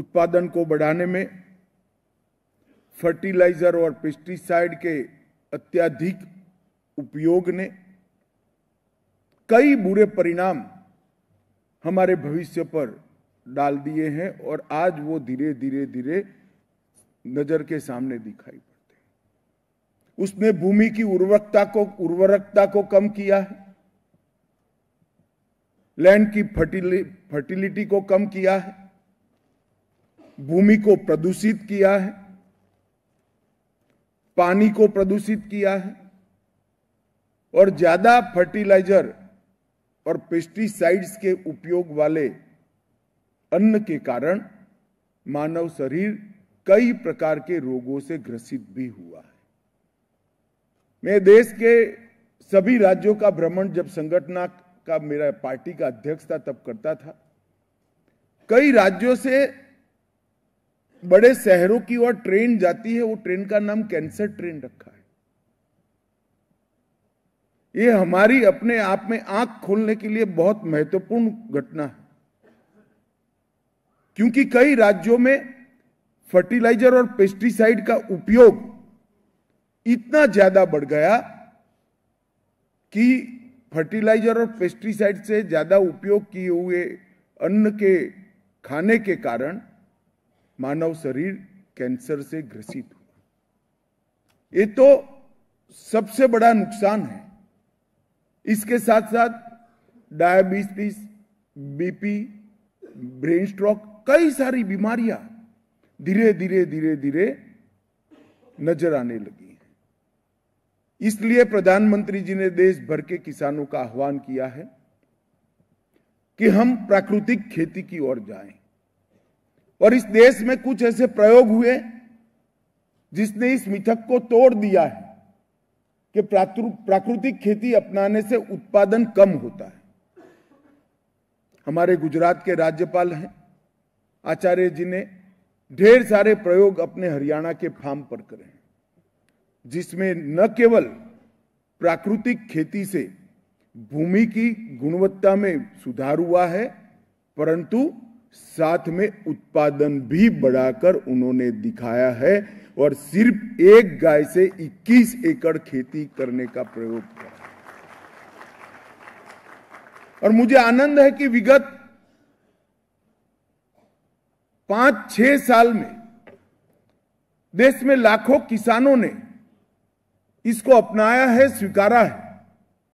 उत्पादन को बढ़ाने में फर्टिलाइजर और पेस्टिसाइड के अत्याधिक उपयोग ने कई बुरे परिणाम हमारे भविष्य पर डाल दिए हैं और आज वो धीरे धीरे धीरे नजर के सामने दिखाई पड़ते हैं उसने भूमि की उर्वरकता को उर्वरकता को कम किया है लैंड की फर्टिलिटी को कम किया है भूमि को प्रदूषित किया है पानी को प्रदूषित किया है और ज्यादा फर्टिलाइजर और पेस्टिसाइड्स के उपयोग वाले अन्न के कारण मानव शरीर कई प्रकार के रोगों से ग्रसित भी हुआ है मैं देश के सभी राज्यों का भ्रमण जब संगठना का मेरा पार्टी का अध्यक्ष था तब करता था कई राज्यों से बड़े शहरों की ओर ट्रेन जाती है वो ट्रेन का नाम कैंसर ट्रेन रखा है ये हमारी अपने आप में आंख खोलने के लिए बहुत महत्वपूर्ण घटना है क्योंकि कई राज्यों में फर्टिलाइजर और पेस्टिसाइड का उपयोग इतना ज्यादा बढ़ गया कि फर्टिलाइजर और पेस्टिसाइड से ज्यादा उपयोग किए हुए अन्न के खाने के कारण मानव शरीर कैंसर से ग्रसित हुआ ये तो सबसे बड़ा नुकसान है इसके साथ साथ डायबिटीज बीपी ब्रेन स्ट्रोक कई सारी बीमारियां धीरे धीरे धीरे धीरे नजर आने लगी है इसलिए प्रधानमंत्री जी ने देश भर के किसानों का आह्वान किया है कि हम प्राकृतिक खेती की ओर जाएं और इस देश में कुछ ऐसे प्रयोग हुए जिसने इस मिथक को तोड़ दिया है कि प्राकृतिक खेती अपनाने से उत्पादन कम होता है हमारे गुजरात के राज्यपाल हैं आचार्य जी ने ढेर सारे प्रयोग अपने हरियाणा के फार्म पर करे हैं जिसमें न केवल प्राकृतिक खेती से भूमि की गुणवत्ता में सुधार हुआ है परंतु साथ में उत्पादन भी बढ़ाकर उन्होंने दिखाया है और सिर्फ एक गाय से 21 एकड़ खेती करने का प्रयोग किया और मुझे आनंद है कि विगत पांच छह साल में देश में लाखों किसानों ने इसको अपनाया है स्वीकारा है